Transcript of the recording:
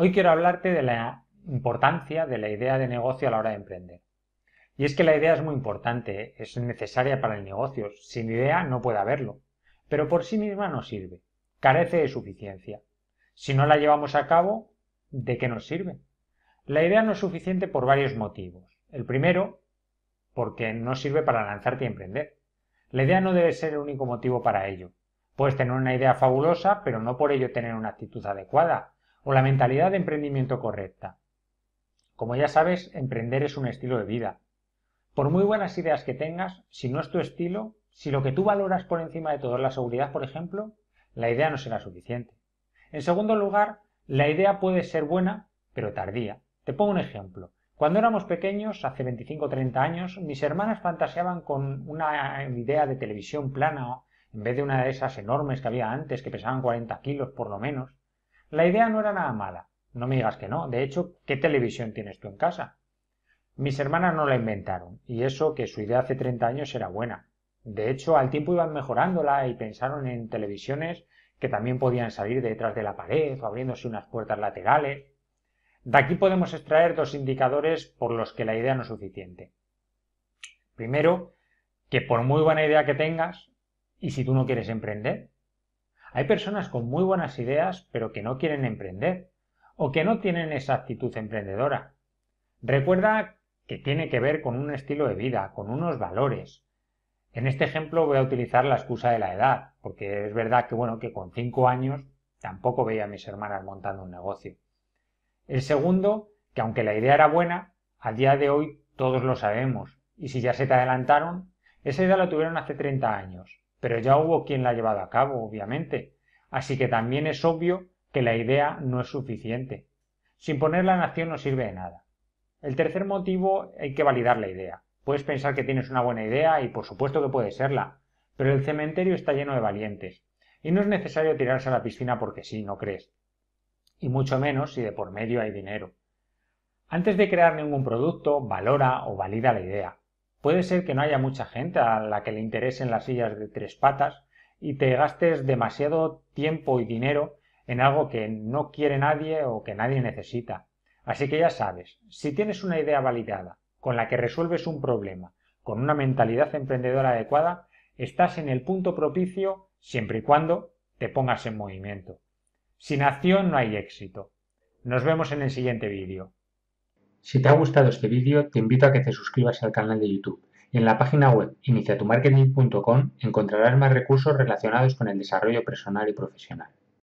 Hoy quiero hablarte de la importancia de la idea de negocio a la hora de emprender. Y es que la idea es muy importante, es necesaria para el negocio. Sin idea no puede haberlo. Pero por sí misma no sirve, carece de suficiencia. Si no la llevamos a cabo, ¿de qué nos sirve? La idea no es suficiente por varios motivos. El primero, porque no sirve para lanzarte a emprender. La idea no debe ser el único motivo para ello. Puedes tener una idea fabulosa, pero no por ello tener una actitud adecuada, o la mentalidad de emprendimiento correcta. Como ya sabes, emprender es un estilo de vida. Por muy buenas ideas que tengas, si no es tu estilo, si lo que tú valoras por encima de todo es la seguridad, por ejemplo, la idea no será suficiente. En segundo lugar, la idea puede ser buena, pero tardía. Te pongo un ejemplo. Cuando éramos pequeños, hace 25 o 30 años, mis hermanas fantaseaban con una idea de televisión plana, en vez de una de esas enormes que había antes, que pesaban 40 kilos por lo menos. La idea no era nada mala. No me digas que no. De hecho, ¿qué televisión tienes tú en casa? Mis hermanas no la inventaron, y eso que su idea hace 30 años era buena. De hecho, al tiempo iban mejorándola y pensaron en televisiones que también podían salir detrás de la pared o abriéndose unas puertas laterales. De aquí podemos extraer dos indicadores por los que la idea no es suficiente. Primero, que por muy buena idea que tengas, y si tú no quieres emprender, hay personas con muy buenas ideas pero que no quieren emprender o que no tienen esa actitud emprendedora. Recuerda que tiene que ver con un estilo de vida, con unos valores. En este ejemplo voy a utilizar la excusa de la edad, porque es verdad que bueno, que con cinco años tampoco veía a mis hermanas montando un negocio. El segundo, que aunque la idea era buena, al día de hoy todos lo sabemos, y si ya se te adelantaron, esa idea la tuvieron hace 30 años pero ya hubo quien la ha llevado a cabo obviamente así que también es obvio que la idea no es suficiente sin ponerla en nación no sirve de nada el tercer motivo hay que validar la idea puedes pensar que tienes una buena idea y por supuesto que puede serla pero el cementerio está lleno de valientes y no es necesario tirarse a la piscina porque sí, ¿no crees? Y mucho menos si de por medio hay dinero. Antes de crear ningún producto, valora o valida la idea. Puede ser que no haya mucha gente a la que le interesen las sillas de tres patas y te gastes demasiado tiempo y dinero en algo que no quiere nadie o que nadie necesita. Así que ya sabes, si tienes una idea validada, con la que resuelves un problema, con una mentalidad emprendedora adecuada, estás en el punto propicio siempre y cuando te pongas en movimiento. Sin acción no hay éxito. Nos vemos en el siguiente vídeo. Si te ha gustado este vídeo, te invito a que te suscribas al canal de YouTube. En la página web iniciatumarketing.com encontrarás más recursos relacionados con el desarrollo personal y profesional.